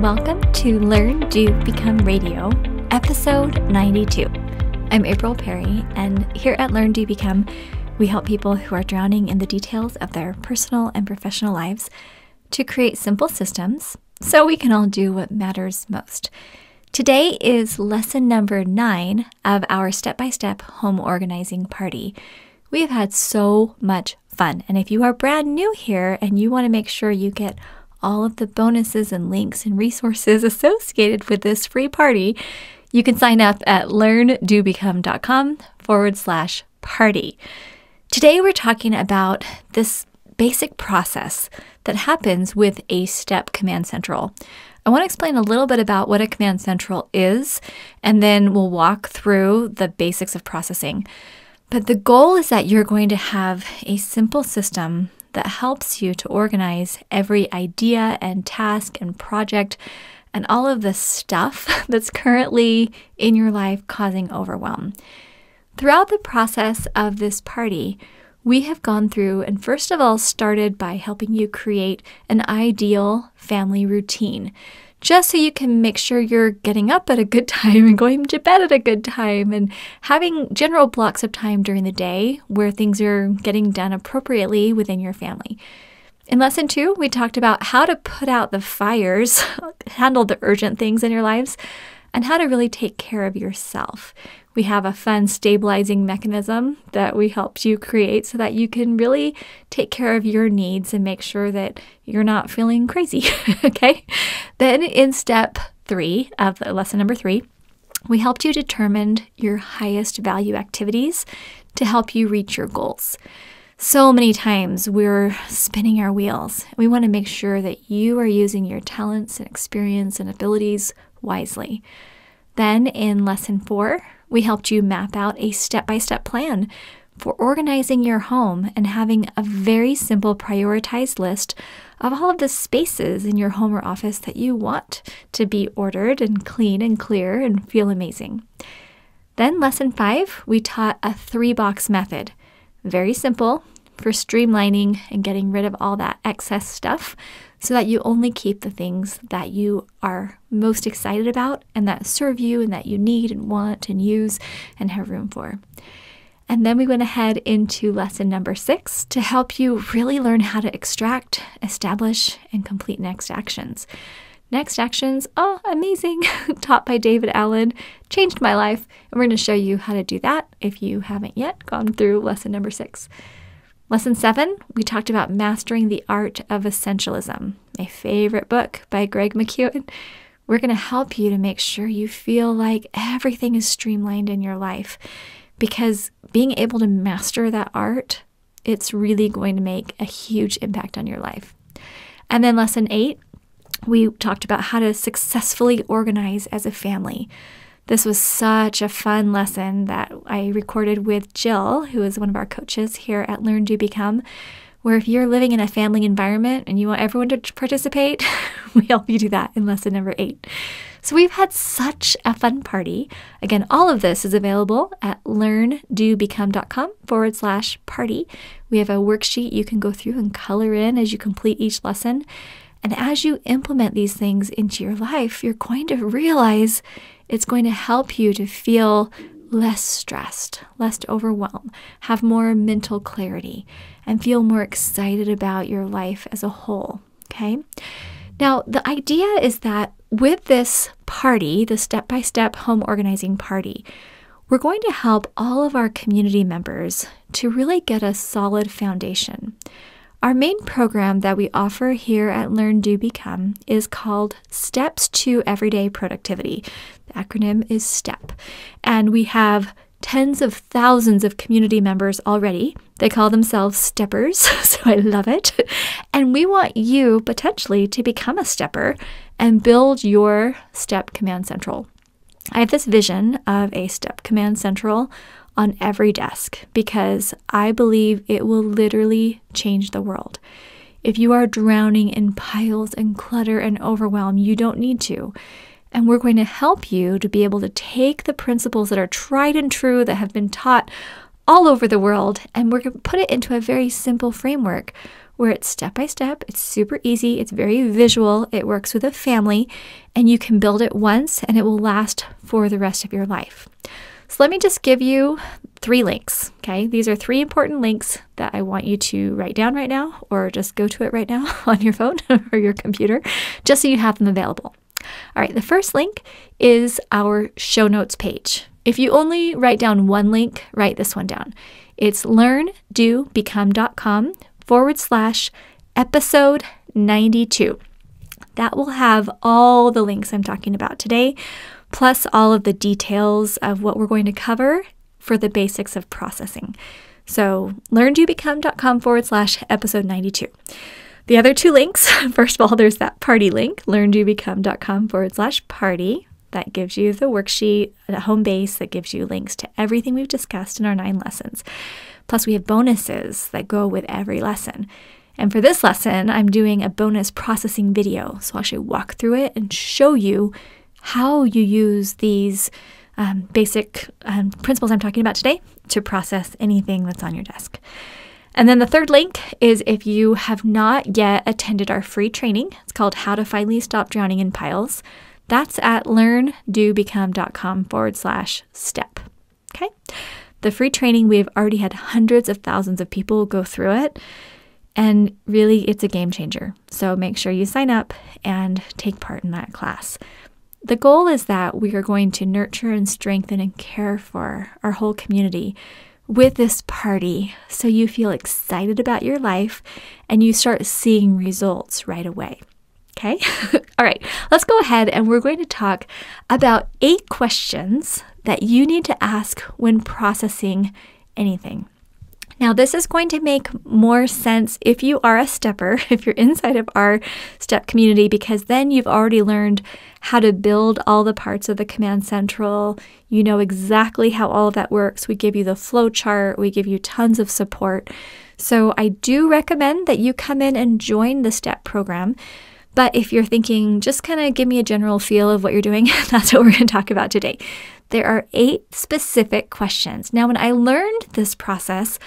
welcome to Learn, Do, Become Radio, episode 92. I'm April Perry, and here at Learn, Do, Become, we help people who are drowning in the details of their personal and professional lives to create simple systems so we can all do what matters most. Today is lesson number nine of our step by step home organizing party. We have had so much fun, and if you are brand new here and you want to make sure you get all of the bonuses and links and resources associated with this free party, you can sign up at learndobecome.com forward slash party. Today, we're talking about this basic process that happens with a step command central. I want to explain a little bit about what a command central is, and then we'll walk through the basics of processing. But the goal is that you're going to have a simple system that helps you to organize every idea and task and project and all of the stuff that's currently in your life causing overwhelm. Throughout the process of this party, we have gone through and first of all started by helping you create an ideal family routine just so you can make sure you're getting up at a good time and going to bed at a good time and having general blocks of time during the day where things are getting done appropriately within your family. In lesson two, we talked about how to put out the fires, handle the urgent things in your lives and how to really take care of yourself. We have a fun stabilizing mechanism that we helped you create so that you can really take care of your needs and make sure that you're not feeling crazy. okay. Then in step three of the lesson number three, we helped you determine your highest value activities to help you reach your goals. So many times we're spinning our wheels. We want to make sure that you are using your talents and experience and abilities wisely. Then in lesson four, we helped you map out a step by step plan for organizing your home and having a very simple prioritized list of all of the spaces in your home or office that you want to be ordered and clean and clear and feel amazing. Then, lesson five, we taught a three box method. Very simple, for streamlining and getting rid of all that excess stuff so that you only keep the things that you are most excited about and that serve you and that you need and want and use and have room for. And then we went ahead into lesson number six to help you really learn how to extract, establish, and complete next actions. Next actions, oh, amazing, taught by David Allen, changed my life. And we're going to show you how to do that if you haven't yet gone through lesson number six. Lesson seven, we talked about Mastering the Art of Essentialism, my favorite book by Greg McEwen. We're going to help you to make sure you feel like everything is streamlined in your life because being able to master that art, it's really going to make a huge impact on your life. And then lesson eight, we talked about how to successfully organize as a family. This was such a fun lesson that I recorded with Jill, who is one of our coaches here at Learn to Become. Where, if you're living in a family environment and you want everyone to participate, we help you do that in lesson number eight. So, we've had such a fun party. Again, all of this is available at learndobecome.com forward slash party. We have a worksheet you can go through and color in as you complete each lesson. And as you implement these things into your life, you're going to realize it's going to help you to feel less stressed, less overwhelmed, have more mental clarity, and feel more excited about your life as a whole. Okay. Now, the idea is that with this party, the step by step home organizing party, we're going to help all of our community members to really get a solid foundation. Our main program that we offer here at Learn Do Become is called Steps to Everyday Productivity. The acronym is STEP. And we have tens of thousands of community members already. They call themselves steppers, so I love it. And we want you potentially to become a stepper and build your step command central. I have this vision of a step command central on every desk because I believe it will literally change the world. If you are drowning in piles and clutter and overwhelm, you don't need to. And we're going to help you to be able to take the principles that are tried and true that have been taught all over the world and we're going to put it into a very simple framework where it's step by step, it's super easy, it's very visual, it works with a family, and you can build it once and it will last for the rest of your life. So let me just give you three links. Okay, these are three important links that I want you to write down right now, or just go to it right now on your phone or your computer, just so you have them available. All right, the first link is our show notes page. If you only write down one link, write this one down. It's learndobecome.com forward slash episode 92. That will have all the links I'm talking about today plus all of the details of what we're going to cover for the basics of processing. So, learntobecome.com forward slash episode 92. The other two links, first of all, there's that party link, learntobecome.com forward slash party. That gives you the worksheet, a home base that gives you links to everything we've discussed in our nine lessons. Plus, we have bonuses that go with every lesson. And for this lesson, I'm doing a bonus processing video. So I'll actually walk through it and show you how you use these um, basic um, principles I'm talking about today to process anything that's on your desk. And then the third link is if you have not yet attended our free training, it's called How to Finally Stop Drowning in Piles. That's at learndobecome.com forward slash step. Okay. The free training, we've already had hundreds of thousands of people go through it. And really, it's a game changer. So make sure you sign up and take part in that class. The goal is that we are going to nurture and strengthen and care for our whole community with this party so you feel excited about your life and you start seeing results right away. Okay? All right, let's go ahead and we're going to talk about eight questions that you need to ask when processing anything. Now this is going to make more sense if you are a stepper, if you're inside of our step community, because then you've already learned how to build all the parts of the command central. You know exactly how all of that works. We give you the flow chart. We give you tons of support. So I do recommend that you come in and join the step program. But if you're thinking, just kind of give me a general feel of what you're doing, that's what we're going to talk about today. There are eight specific questions. Now, when I learned this process,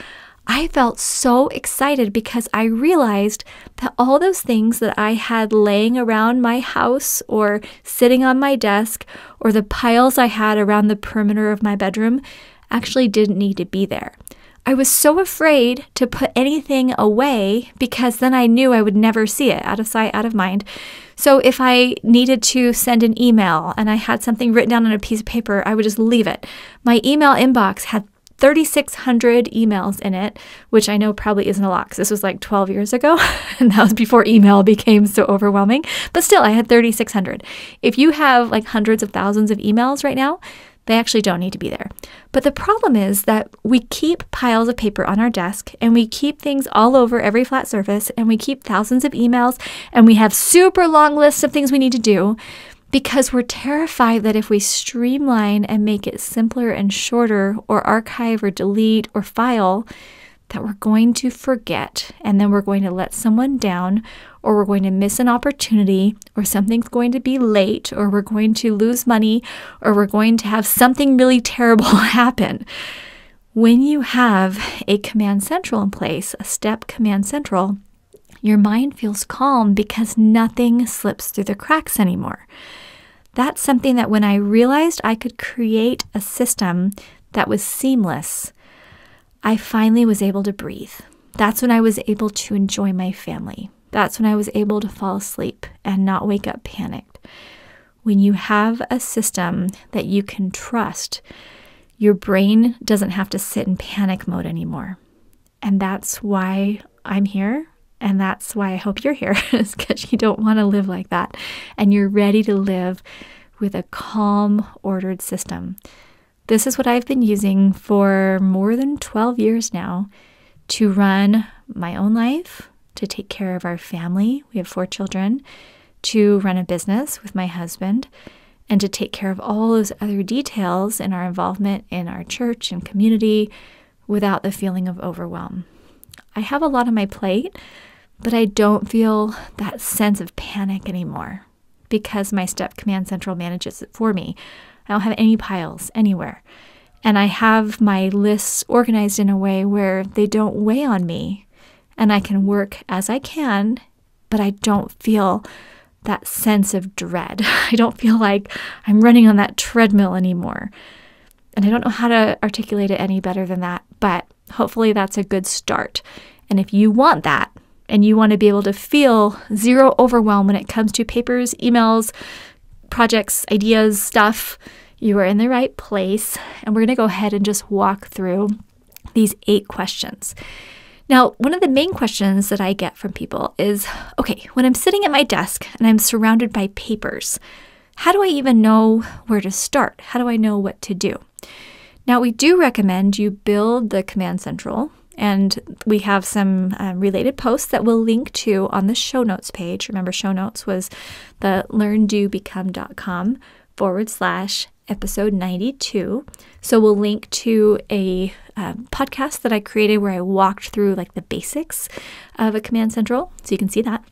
I felt so excited because I realized that all those things that I had laying around my house or sitting on my desk or the piles I had around the perimeter of my bedroom actually didn't need to be there. I was so afraid to put anything away because then I knew I would never see it out of sight, out of mind. So if I needed to send an email and I had something written down on a piece of paper, I would just leave it. My email inbox had 3,600 emails in it, which I know probably isn't a lot because this was like 12 years ago, and that was before email became so overwhelming. But still, I had 3,600. If you have like hundreds of thousands of emails right now, they actually don't need to be there. But the problem is that we keep piles of paper on our desk and we keep things all over every flat surface and we keep thousands of emails and we have super long lists of things we need to do because we're terrified that if we streamline and make it simpler and shorter, or archive or delete or file, that we're going to forget and then we're going to let someone down, or we're going to miss an opportunity, or something's going to be late, or we're going to lose money, or we're going to have something really terrible happen. When you have a command central in place, a step command central, your mind feels calm because nothing slips through the cracks anymore that's something that when I realized I could create a system that was seamless, I finally was able to breathe. That's when I was able to enjoy my family. That's when I was able to fall asleep and not wake up panicked. When you have a system that you can trust, your brain doesn't have to sit in panic mode anymore. And that's why I'm here and that's why I hope you're here, is because you don't want to live like that. And you're ready to live with a calm, ordered system. This is what I've been using for more than 12 years now to run my own life, to take care of our family. We have four children, to run a business with my husband, and to take care of all those other details in our involvement in our church and community without the feeling of overwhelm. I have a lot on my plate. But I don't feel that sense of panic anymore because my step command central manages it for me. I don't have any piles anywhere. And I have my lists organized in a way where they don't weigh on me and I can work as I can, but I don't feel that sense of dread. I don't feel like I'm running on that treadmill anymore. And I don't know how to articulate it any better than that, but hopefully that's a good start. And if you want that, and you want to be able to feel zero overwhelm when it comes to papers, emails, projects, ideas, stuff, you are in the right place. And we're going to go ahead and just walk through these eight questions. Now, one of the main questions that I get from people is okay, when I'm sitting at my desk and I'm surrounded by papers, how do I even know where to start? How do I know what to do? Now, we do recommend you build the Command Central and we have some uh, related posts that we'll link to on the show notes page. Remember, show notes was the learndobecome.com forward slash episode 92. So we'll link to a uh, podcast that I created where I walked through like the basics of a Command Central. So you can see that.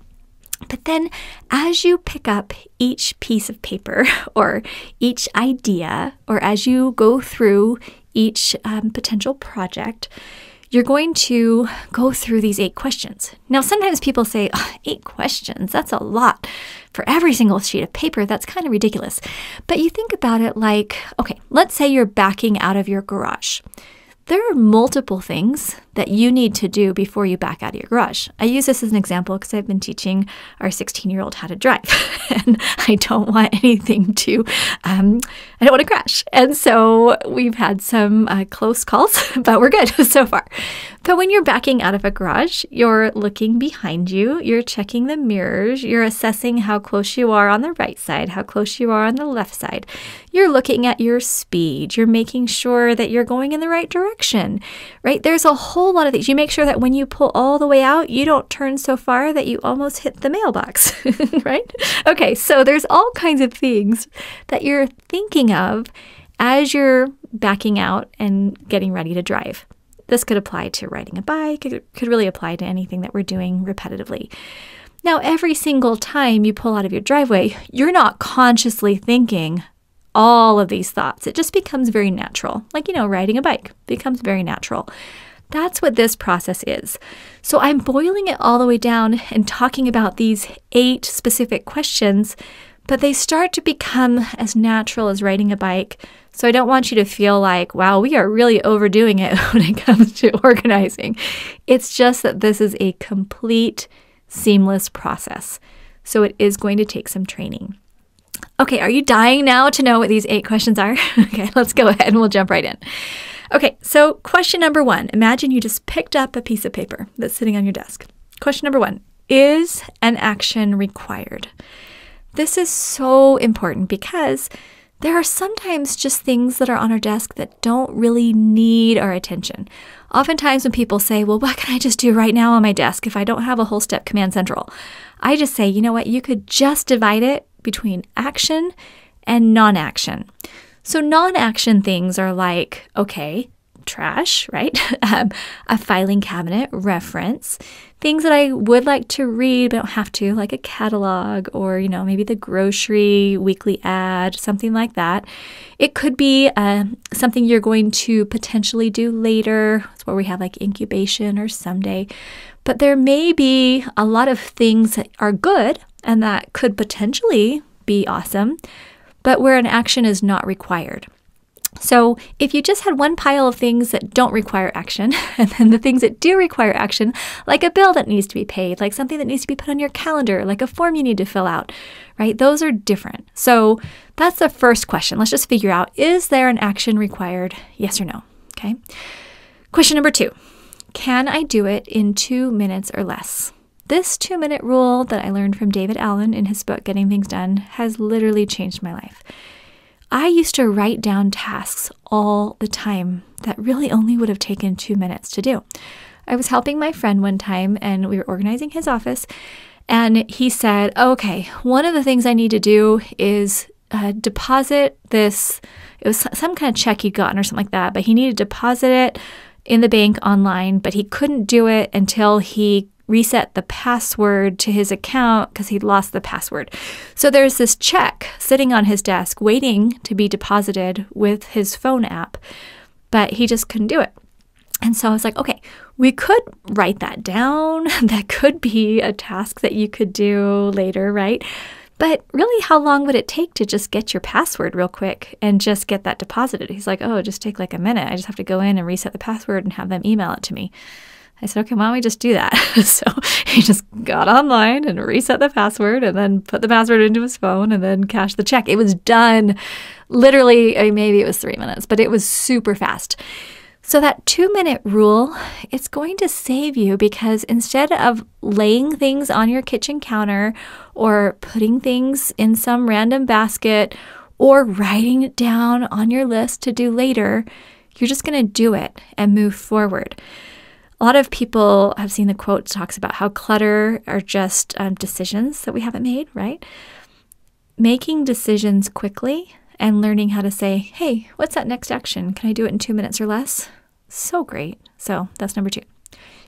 But then, as you pick up each piece of paper or each idea, or as you go through each um, potential project, you're going to go through these eight questions. Now, sometimes people say, oh, eight questions, that's a lot for every single sheet of paper. That's kind of ridiculous. But you think about it like, okay, let's say you're backing out of your garage. There are multiple things that you need to do before you back out of your garage. I use this as an example because I've been teaching our 16 year old how to drive, and I don't want anything to, um, I don't want to crash. And so we've had some uh, close calls, but we're good so far. But when you're backing out of a garage, you're looking behind you, you're checking the mirrors, you're assessing how close you are on the right side, how close you are on the left side. You're looking at your speed, you're making sure that you're going in the right direction, right? There's a whole whole lot of these. You make sure that when you pull all the way out, you don't turn so far that you almost hit the mailbox, right? Okay, so there's all kinds of things that you're thinking of as you're backing out and getting ready to drive. This could apply to riding a bike, it could really apply to anything that we're doing repetitively. Now, every single time you pull out of your driveway, you're not consciously thinking, all of these thoughts. It just becomes very natural. Like, you know, riding a bike becomes very natural. That's what this process is. So I'm boiling it all the way down and talking about these eight specific questions, but they start to become as natural as riding a bike. So I don't want you to feel like, wow, we are really overdoing it when it comes to organizing. It's just that this is a complete, seamless process. So it is going to take some training. Okay, are you dying now to know what these eight questions are? okay, let's go ahead and we'll jump right in. Okay, so question number one imagine you just picked up a piece of paper that's sitting on your desk. Question number one Is an action required? This is so important because there are sometimes just things that are on our desk that don't really need our attention. Oftentimes, when people say, Well, what can I just do right now on my desk if I don't have a whole step command central? I just say, You know what? You could just divide it between action and non action. So, non action things are like, okay, trash, right? um, a filing cabinet, reference, things that I would like to read but don't have to, like a catalog or, you know, maybe the grocery weekly ad, something like that. It could be uh, something you're going to potentially do later. It's where we have like incubation or someday. But there may be a lot of things that are good and that could potentially be awesome, but where an action is not required. So, if you just had one pile of things that don't require action, and then the things that do require action, like a bill that needs to be paid, like something that needs to be put on your calendar, like a form you need to fill out, right? Those are different. So, that's the first question. Let's just figure out is there an action required? Yes or no? Okay. Question number two Can I do it in two minutes or less? This two minute rule that I learned from David Allen in his book Getting Things Done has literally changed my life. I used to write down tasks all the time that really only would have taken two minutes to do. I was helping my friend one time and we were organizing his office, and he said, Okay, one of the things I need to do is uh, deposit this. It was some kind of check he'd gotten or something like that, but he needed to deposit it in the bank online, but he couldn't do it until he reset the password to his account because he'd lost the password. So there's this check sitting on his desk waiting to be deposited with his phone app, but he just couldn't do it. And so I was like, okay, we could write that down. That could be a task that you could do later, right? But really, how long would it take to just get your password real quick and just get that deposited? He's like, oh, just take like a minute. I just have to go in and reset the password and have them email it to me. I said, okay, why don't we just do that? so he just got online and reset the password and then put the password into his phone and then cashed the check. It was done literally, I mean, maybe it was three minutes, but it was super fast. So that two minute rule, it's going to save you because instead of laying things on your kitchen counter or putting things in some random basket or writing it down on your list to do later, you're just going to do it and move forward a lot of people have seen the quote talks about how clutter are just um, decisions that we haven't made, right? Making decisions quickly and learning how to say, hey, what's that next action? Can I do it in two minutes or less? So great. So that's number two.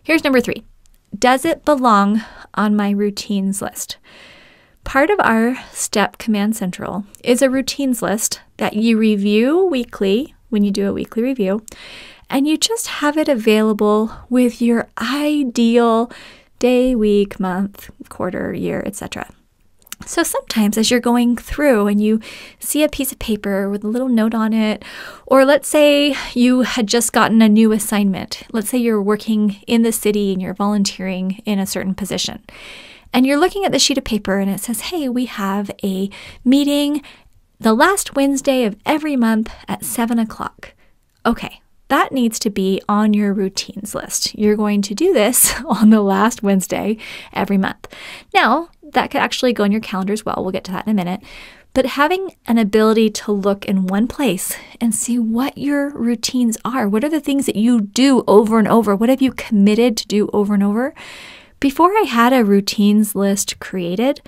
Here's number three Does it belong on my routines list? Part of our STEP Command Central is a routines list that you review weekly when you do a weekly review and you just have it available with your ideal day, week, month, quarter, year, etc. So sometimes as you're going through and you see a piece of paper with a little note on it, or let's say you had just gotten a new assignment, let's say you're working in the city and you're volunteering in a certain position, and you're looking at the sheet of paper and it says, hey, we have a meeting the last Wednesday of every month at seven o'clock. Okay, that needs to be on your routines list. You're going to do this on the last Wednesday every month. Now, that could actually go in your calendar as well. We'll get to that in a minute. But having an ability to look in one place and see what your routines are, what are the things that you do over and over? What have you committed to do over and over? Before I had a routines list created,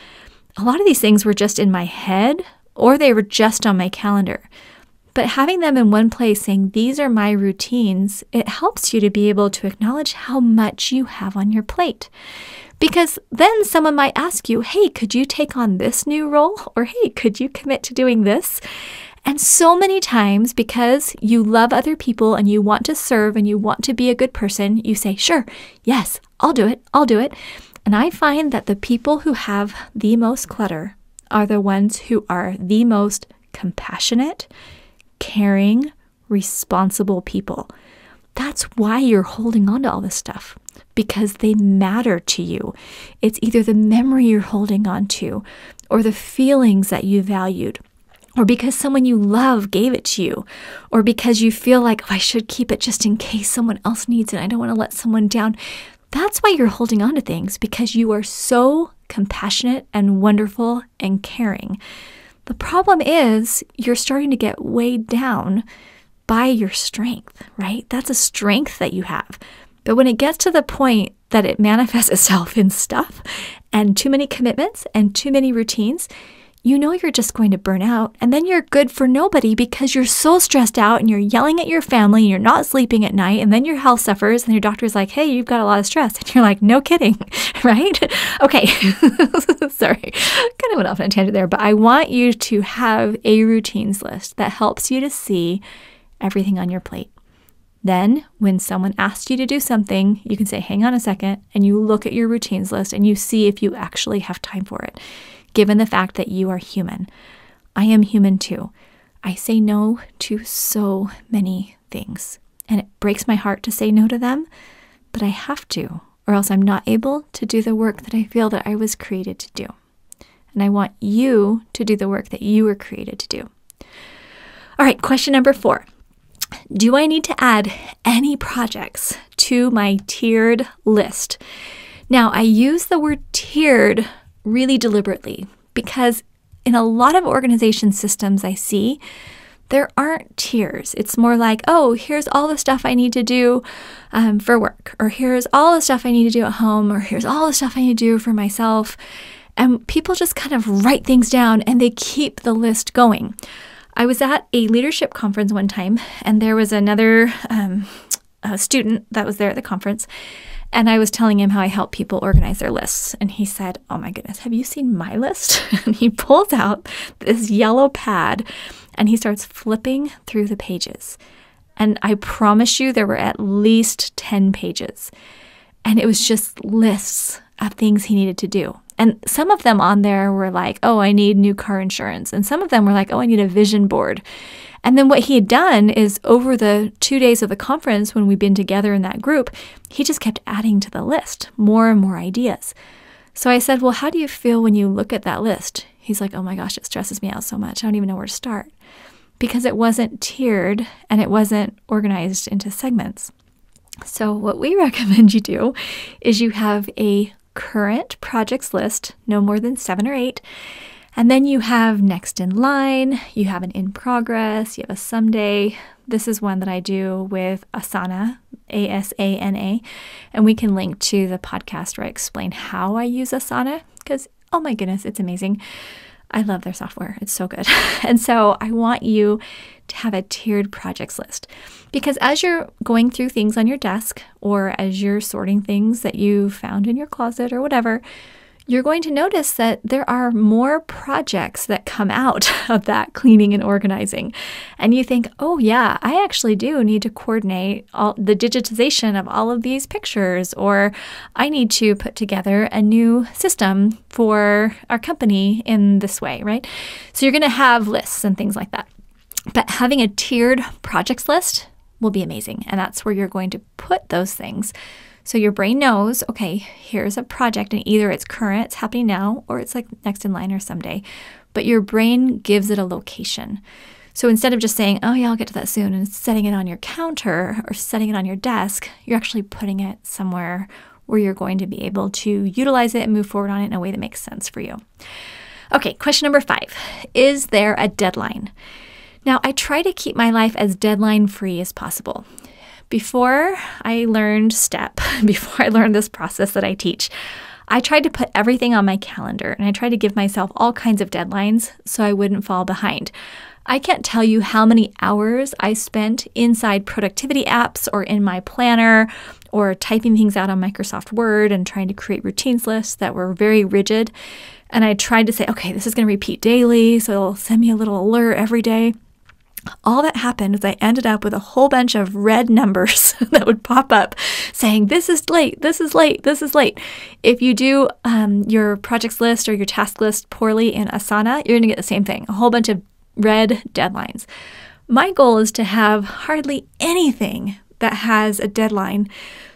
a lot of these things were just in my head or they were just on my calendar. But having them in one place saying, These are my routines, it helps you to be able to acknowledge how much you have on your plate. Because then someone might ask you, Hey, could you take on this new role? Or Hey, could you commit to doing this? And so many times, because you love other people and you want to serve and you want to be a good person, you say, Sure, yes, I'll do it, I'll do it. And I find that the people who have the most clutter are the ones who are the most compassionate, caring, responsible people. That's why you're holding on to all this stuff because they matter to you. It's either the memory you're holding on to or the feelings that you valued or because someone you love gave it to you, or because you feel like, oh, I should keep it just in case someone else needs it. I don't want to let someone down. That's why you're holding on to things because you are so compassionate and wonderful and caring. The problem is you're starting to get weighed down by your strength, right? That's a strength that you have. But when it gets to the point that it manifests itself in stuff and too many commitments and too many routines, you know you're just going to burn out and then you're good for nobody because you're so stressed out and you're yelling at your family and you're not sleeping at night and then your health suffers and your doctor's like, hey, you've got a lot of stress. And you're like, no kidding, right? Okay. Sorry, kind of went off on a tangent there, but I want you to have a routines list that helps you to see everything on your plate. Then, when someone asks you to do something, you can say, Hang on a second, and you look at your routines list and you see if you actually have time for it given the fact that you are human. I am human too. I say no to so many things, and it breaks my heart to say no to them, but I have to, or else I'm not able to do the work that I feel that I was created to do. And I want you to do the work that you were created to do. All right, question number four. Do I need to add any projects to my tiered list? Now, I use the word tiered really deliberately because in a lot of organization systems I see, there aren't tiers. It's more like, oh, here's all the stuff I need to do um, for work, or here's all the stuff I need to do at home, or here's all the stuff I need to do for myself. And people just kind of write things down and they keep the list going. I was at a leadership conference one time, and there was another um, student that was there at the conference. And I was telling him how I help people organize their lists. And he said, Oh my goodness, have you seen my list? and he pulls out this yellow pad and he starts flipping through the pages. And I promise you, there were at least 10 pages. And it was just lists of things he needed to do. And some of them on there were like, oh, I need new car insurance. And some of them were like, oh, I need a vision board. And then what he had done is over the two days of the conference, when we've been together in that group, he just kept adding to the list more and more ideas. So I said, Well, how do you feel when you look at that list? He's like, Oh my gosh, it stresses me out so much. I don't even know where to start because it wasn't tiered and it wasn't organized into segments. So, what we recommend you do is you have a current projects list, no more than seven or eight, and then you have next in line, you have an in progress, you have a someday. This is one that I do with Asana, A S A N A. And we can link to the podcast where I explain how I use Asana because, oh my goodness, it's amazing. I love their software, it's so good. and so I want you to have a tiered projects list because as you're going through things on your desk or as you're sorting things that you found in your closet or whatever, you're going to notice that there are more projects that come out of that cleaning and organizing. And you think, oh, yeah, I actually do need to coordinate all the digitization of all of these pictures, or I need to put together a new system for our company in this way, right? So you're going to have lists and things like that. But having a tiered projects list will be amazing. And that's where you're going to put those things so your brain knows, okay, here's a project, and either it's current, it's happening now, or it's like next in line or someday. But your brain gives it a location. So instead of just saying, oh, yeah, I'll get to that soon, and setting it on your counter or setting it on your desk, you're actually putting it somewhere where you're going to be able to utilize it and move forward on it in a way that makes sense for you. Okay, question number five Is there a deadline? Now, I try to keep my life as deadline free as possible. Before I learned STEP, before I learned this process that I teach, I tried to put everything on my calendar and I tried to give myself all kinds of deadlines so I wouldn't fall behind. I can't tell you how many hours I spent inside productivity apps or in my planner or typing things out on Microsoft Word and trying to create routines lists that were very rigid. And I tried to say, okay, this is going to repeat daily, so it'll send me a little alert every day all that happened was I ended up with a whole bunch of red numbers that would pop up saying, This is late, this is late, this is late. If you do um, your projects list or your task list poorly in Asana, you're going to get the same thing a whole bunch of red deadlines. My goal is to have hardly anything that has a deadline.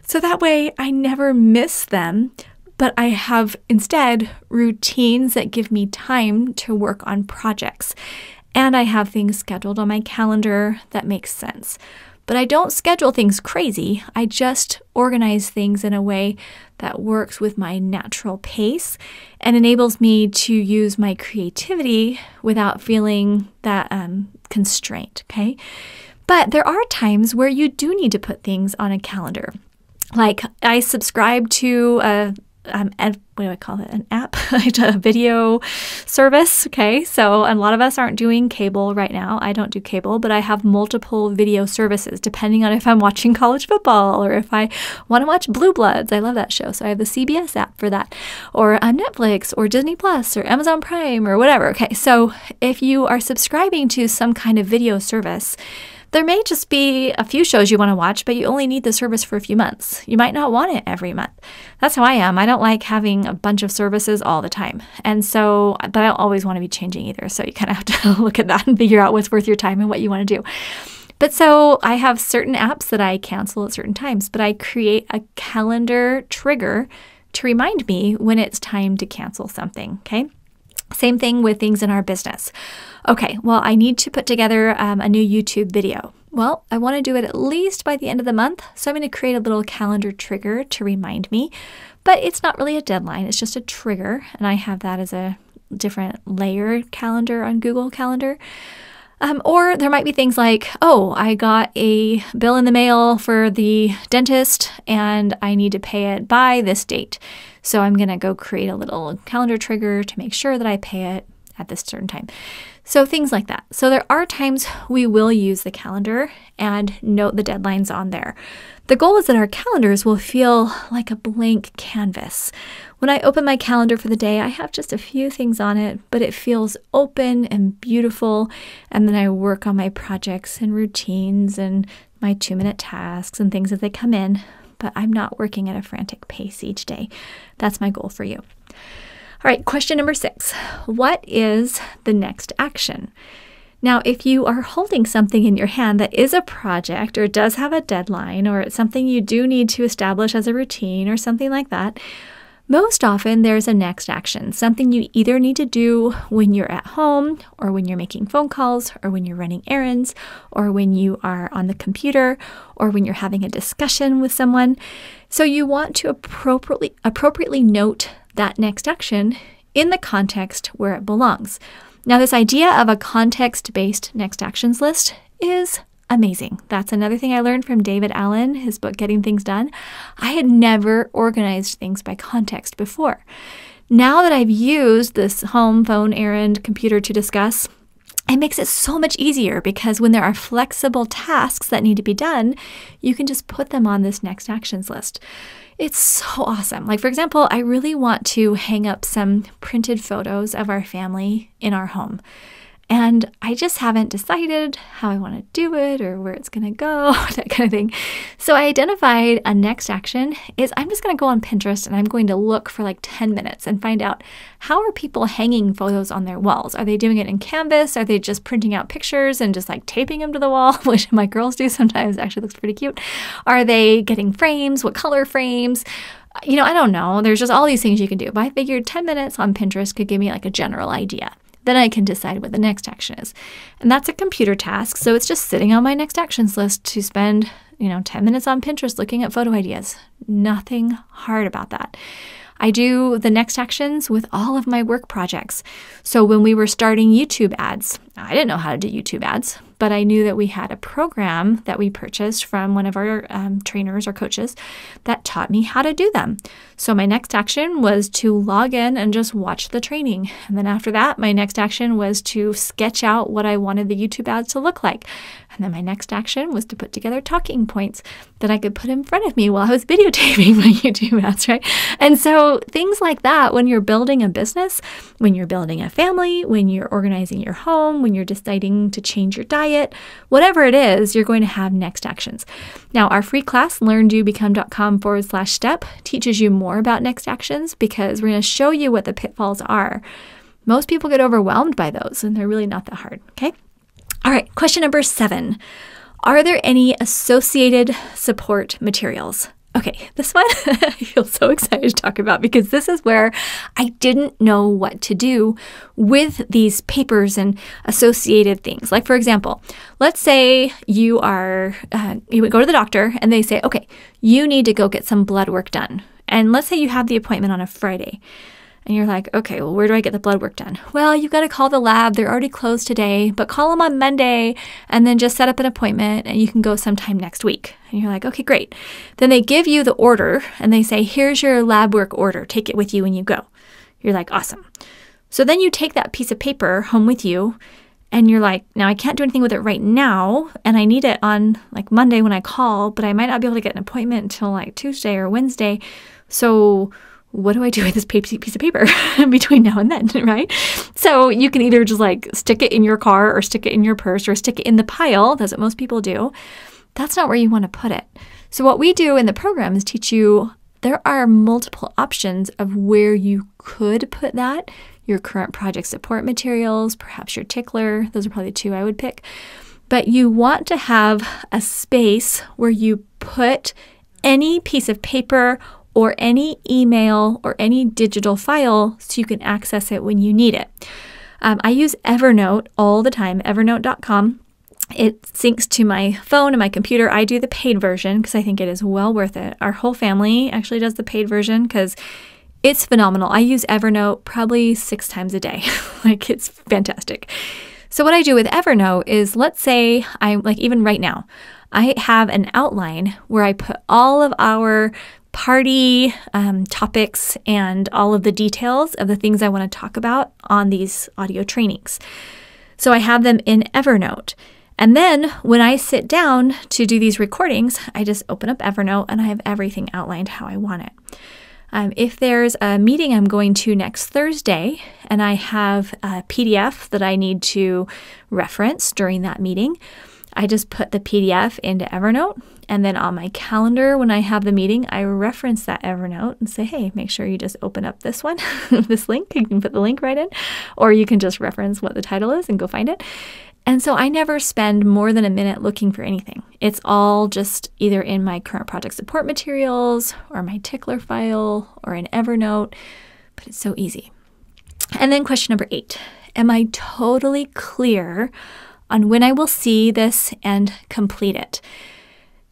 So that way I never miss them, but I have instead routines that give me time to work on projects and I have things scheduled on my calendar that makes sense. But I don't schedule things crazy, I just organize things in a way that works with my natural pace and enables me to use my creativity without feeling that um, constraint, okay? But there are times where you do need to put things on a calendar. Like I subscribe to a um, ed, what do I call it? An app, a video service. Okay, so a lot of us aren't doing cable right now. I don't do cable, but I have multiple video services depending on if I'm watching college football or if I want to watch Blue Bloods. I love that show, so I have the CBS app for that, or uh, Netflix, or Disney Plus, or Amazon Prime, or whatever. Okay, so if you are subscribing to some kind of video service, there may just be a few shows you want to watch, but you only need the service for a few months. You might not want it every month. That's how I am. I don't like having a bunch of services all the time. And so, but I don't always want to be changing either. So you kind of have to look at that and figure out what's worth your time and what you want to do. But so I have certain apps that I cancel at certain times, but I create a calendar trigger to remind me when it's time to cancel something. Okay. Same thing with things in our business. Okay, well, I need to put together um, a new YouTube video. Well, I want to do it at least by the end of the month, so I'm going to create a little calendar trigger to remind me. But it's not really a deadline, it's just a trigger, and I have that as a different layer calendar on Google Calendar. Um, or there might be things like, oh, I got a bill in the mail for the dentist and I need to pay it by this date. So I'm going to go create a little calendar trigger to make sure that I pay it at this certain time. So things like that. So there are times we will use the calendar and note the deadlines on there. The goal is that our calendars will feel like a blank canvas when I open my calendar for the day, I have just a few things on it, but it feels open and beautiful. And then I work on my projects and routines and my two minute tasks and things as they come in, but I'm not working at a frantic pace each day. That's my goal for you. All right, question number six What is the next action? Now, if you are holding something in your hand that is a project or does have a deadline or it's something you do need to establish as a routine or something like that, most often, there's a next action, something you either need to do when you're at home, or when you're making phone calls, or when you're running errands, or when you are on the computer, or when you're having a discussion with someone. So you want to appropriately, appropriately note that next action in the context where it belongs. Now, this idea of a context based next actions list is amazing. That's another thing I learned from David Allen, his book Getting Things Done. I had never organized things by context before. Now that I've used this home, phone, errand, computer to discuss, it makes it so much easier because when there are flexible tasks that need to be done, you can just put them on this next actions list. It's so awesome. Like, for example, I really want to hang up some printed photos of our family in our home. And I just haven't decided how I want to do it or where it's going to go, that kind of thing. So I identified a next action is I'm just going to go on Pinterest and I'm going to look for like 10 minutes and find out how are people hanging photos on their walls? Are they doing it in canvas? Are they just printing out pictures and just like taping them to the wall, which my girls do sometimes actually looks pretty cute. Are they getting frames? What color frames? You know, I don't know. There's just all these things you can do. But I figured 10 minutes on Pinterest could give me like a general idea. Then I can decide what the next action is. And that's a computer task, so it's just sitting on my next actions list to spend, you know, 10 minutes on Pinterest looking at photo ideas. Nothing hard about that. I do the next actions with all of my work projects. So when we were starting YouTube ads, I didn't know how to do YouTube ads but I knew that we had a program that we purchased from one of our um, trainers or coaches that taught me how to do them. So my next action was to log in and just watch the training. And then after that, my next action was to sketch out what I wanted the YouTube ads to look like. And then my next action was to put together talking points that I could put in front of me while I was videotaping my YouTube ads, right? And so things like that, when you're building a business, when you're building a family, when you're organizing your home, when you're deciding to change your diet, diet, whatever it is, you're going to have next actions. Now, our free class, learndobecome.com forward slash step, teaches you more about next actions because we're going to show you what the pitfalls are. Most people get overwhelmed by those and they're really not that hard, okay? All right, question number seven. Are there any associated support materials? Okay, this one I feel so excited to talk about because this is where I didn't know what to do with these papers and associated things. Like, for example, let's say you are, uh, you would go to the doctor and they say, okay, you need to go get some blood work done. And let's say you have the appointment on a Friday. And you're like, okay, well, where do I get the blood work done? Well, you've got to call the lab. They're already closed today, but call them on Monday and then just set up an appointment and you can go sometime next week. And you're like, okay, great. Then they give you the order and they say, here's your lab work order. Take it with you when you go. You're like, awesome. So then you take that piece of paper home with you and you're like, now I can't do anything with it right now, and I need it on like Monday when I call, but I might not be able to get an appointment until like Tuesday or Wednesday. So what do I do with this piece of paper between now and then, right? So you can either just like stick it in your car or stick it in your purse or stick it in the pile. That's what most people do. That's not where you want to put it. So, what we do in the program is teach you there are multiple options of where you could put that your current project support materials, perhaps your tickler. Those are probably two I would pick. But you want to have a space where you put any piece of paper or any email or any digital file so you can access it when you need it. Um, I use Evernote all the time, evernote.com. It syncs to my phone and my computer. I do the paid version because I think it is well worth it. Our whole family actually does the paid version because it's phenomenal. I use Evernote probably six times a day. like, it's fantastic. So, what I do with Evernote is let's say I'm like, even right now, I have an outline where I put all of our party um, topics and all of the details of the things I want to talk about on these audio trainings. So I have them in Evernote. And then when I sit down to do these recordings, I just open up Evernote and I have everything outlined how I want it. Um, if there's a meeting I'm going to next Thursday and I have a PDF that I need to reference during that meeting, I just put the PDF into Evernote and then on my calendar, when I have the meeting, I reference that Evernote and say, hey, make sure you just open up this one, this link. You can put the link right in, or you can just reference what the title is and go find it. And so I never spend more than a minute looking for anything. It's all just either in my current project support materials or my tickler file or in Evernote, but it's so easy. And then question number eight Am I totally clear on when I will see this and complete it?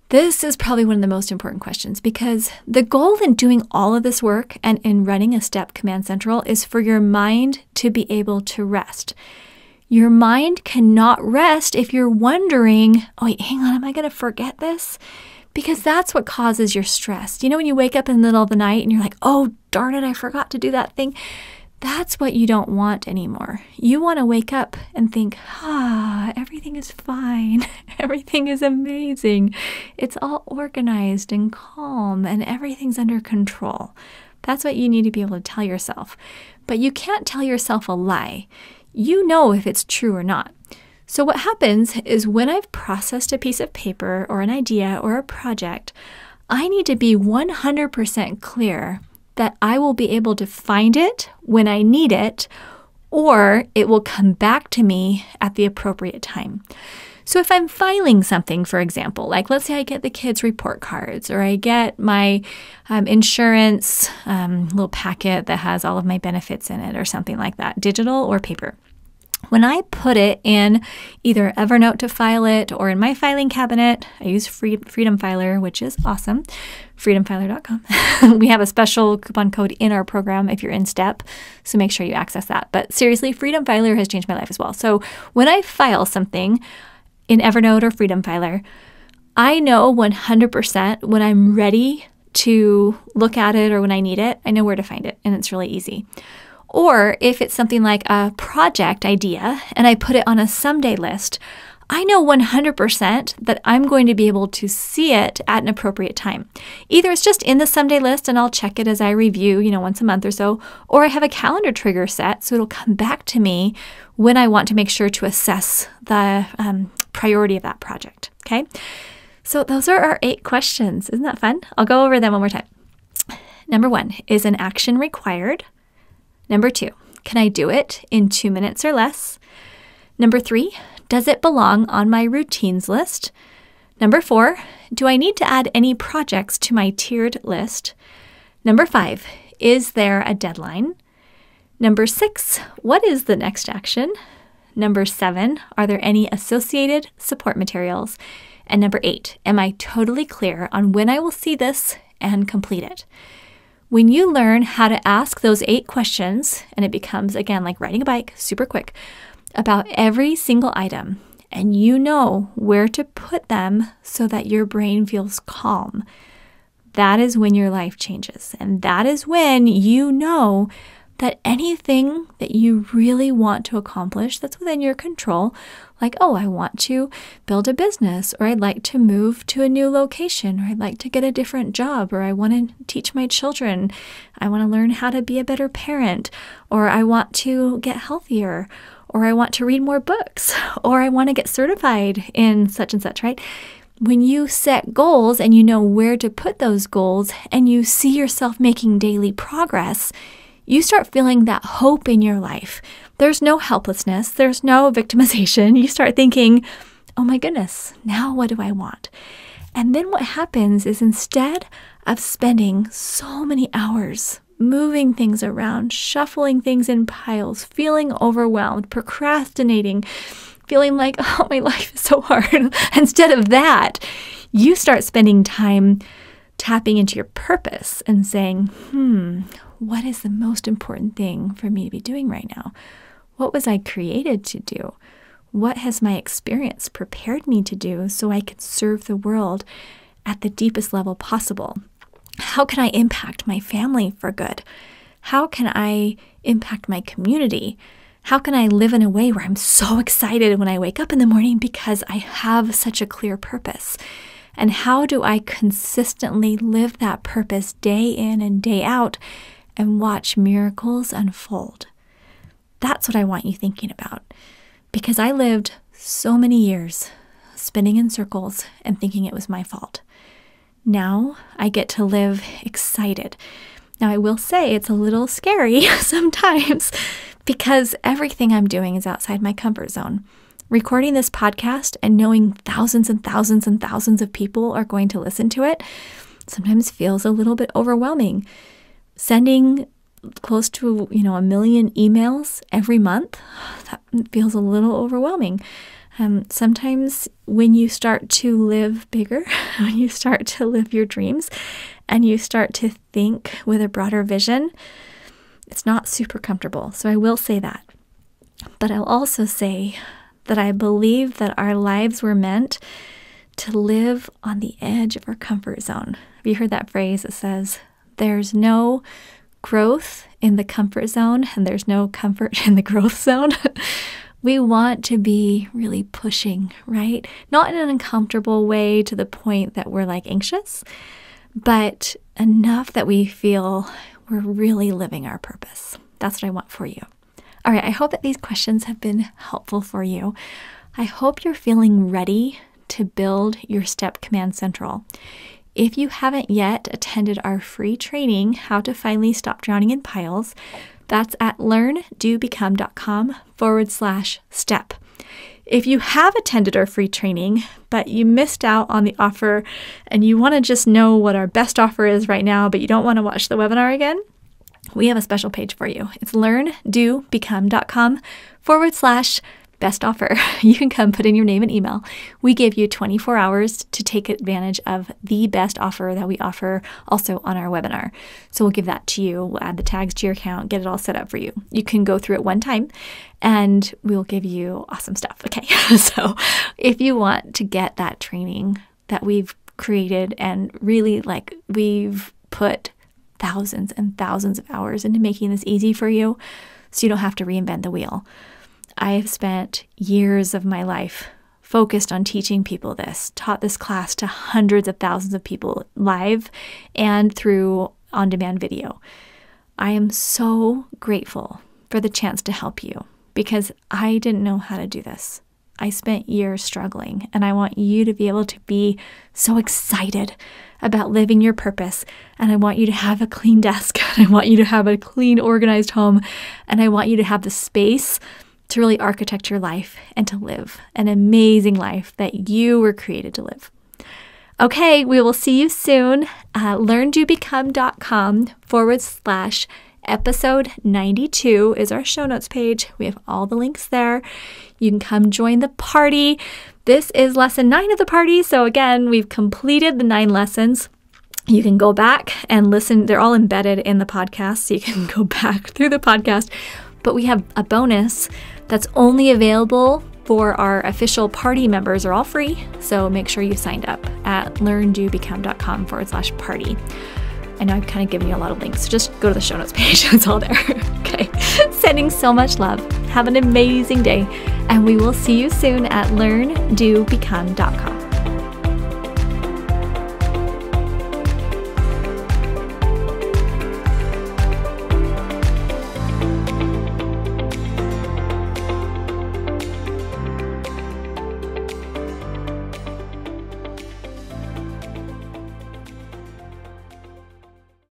This is probably one of the most important questions because the goal in doing all of this work and in running a step command central is for your mind to be able to rest. Your mind cannot rest if you're wondering, oh, wait, hang on, am I going to forget this? Because that's what causes your stress. You know, when you wake up in the middle of the night and you're like, oh, darn it, I forgot to do that thing. That's what you don't want anymore. You want to wake up and think, ah, everything is fine. everything is amazing. It's all organized and calm and everything's under control. That's what you need to be able to tell yourself. But you can't tell yourself a lie. You know if it's true or not. So, what happens is when I've processed a piece of paper or an idea or a project, I need to be 100% clear that I will be able to find it when I need it, or it will come back to me at the appropriate time. So, if I'm filing something, for example, like let's say I get the kids' report cards or I get my um, insurance um, little packet that has all of my benefits in it or something like that, digital or paper. When I put it in either Evernote to file it or in my filing cabinet, I use Free Freedom Filer, which is awesome. Freedomfiler.com. we have a special coupon code in our program if you're in step, so make sure you access that. But seriously, Freedom Filer has changed my life as well. So when I file something in Evernote or Freedom Filer, I know 100% when I'm ready to look at it or when I need it, I know where to find it, and it's really easy. Or if it's something like a project idea and I put it on a someday list, I know 100% that I'm going to be able to see it at an appropriate time. Either it's just in the someday list and I'll check it as I review, you know, once a month or so, or I have a calendar trigger set so it'll come back to me when I want to make sure to assess the um, priority of that project. Okay. So those are our eight questions. Isn't that fun? I'll go over them one more time. Number one, is an action required? Number two, can I do it in two minutes or less? Number three, does it belong on my routines list? Number four, do I need to add any projects to my tiered list? Number five, is there a deadline? Number six, what is the next action? Number seven, are there any associated support materials? And number eight, am I totally clear on when I will see this and complete it? When you learn how to ask those eight questions, and it becomes again like riding a bike, super quick, about every single item, and you know where to put them so that your brain feels calm, that is when your life changes. And that is when you know that anything that you really want to accomplish that's within your control, like, oh, I want to build a business, or I'd like to move to a new location, or I'd like to get a different job, or I want to teach my children, I want to learn how to be a better parent, or I want to get healthier, or I want to read more books, or I want to get certified in such and such, right? When you set goals and you know where to put those goals and you see yourself making daily progress, you start feeling that hope in your life. There's no helplessness, there's no victimization. You start thinking, oh my goodness, now what do I want? And then what happens is instead of spending so many hours moving things around, shuffling things in piles, feeling overwhelmed, procrastinating, feeling like, oh, my life is so hard. Instead of that, you start spending time tapping into your purpose and saying, hmm, what is the most important thing for me to be doing right now? What was I created to do? What has my experience prepared me to do so I could serve the world at the deepest level possible? How can I impact my family for good? How can I impact my community? How can I live in a way where I'm so excited when I wake up in the morning because I have such a clear purpose? And how do I consistently live that purpose day in and day out and watch miracles unfold. That's what I want you thinking about because I lived so many years spinning in circles and thinking it was my fault. Now I get to live excited. Now, I will say it's a little scary sometimes because everything I'm doing is outside my comfort zone. Recording this podcast and knowing thousands and thousands and thousands of people are going to listen to it sometimes feels a little bit overwhelming sending close to you know a million emails every month that feels a little overwhelming um, sometimes when you start to live bigger when you start to live your dreams and you start to think with a broader vision it's not super comfortable so i will say that but i'll also say that i believe that our lives were meant to live on the edge of our comfort zone have you heard that phrase that says there's no growth in the comfort zone and there's no comfort in the growth zone. we want to be really pushing, right? Not in an uncomfortable way to the point that we're like anxious, but enough that we feel we're really living our purpose. That's what I want for you. All right, I hope that these questions have been helpful for you. I hope you're feeling ready to build your Step Command Central. If you haven't yet attended our free training, How to Finally Stop Drowning in Piles, that's at learndobecome.com forward slash step. If you have attended our free training, but you missed out on the offer and you want to just know what our best offer is right now, but you don't want to watch the webinar again, we have a special page for you. It's learndobecome.com forward slash best offer. You can come put in your name and email. We give you 24 hours to take advantage of the best offer that we offer also on our webinar. So we'll give that to you. We'll add the tags to your account, get it all set up for you. You can go through it one time and we'll give you awesome stuff. Okay. so if you want to get that training that we've created and really like we've put thousands and thousands of hours into making this easy for you so you don't have to reinvent the wheel. I have spent years of my life focused on teaching people this, taught this class to hundreds of thousands of people live and through on demand video. I am so grateful for the chance to help you because I didn't know how to do this. I spent years struggling, and I want you to be able to be so excited about living your purpose. And I want you to have a clean desk, and I want you to have a clean, organized home, and I want you to have the space to really architect your life and to live an amazing life that you were created to live. Okay, we will see you soon. Uh, LearnToBecome.com forward slash episode 92 is our show notes page. We have all the links there. You can come join the party. This is lesson nine of the party. So, again, we've completed the nine lessons. You can go back and listen, they're all embedded in the podcast. So, you can go back through the podcast. But we have a bonus that's only available for our official party members are all free, so make sure you signed up at learndobecome.com forward slash party. I know I've kind of given you a lot of links, so just go to the show notes page. It's all there. okay. Sending so much love. Have an amazing day, and we will see you soon at learndobecome.com.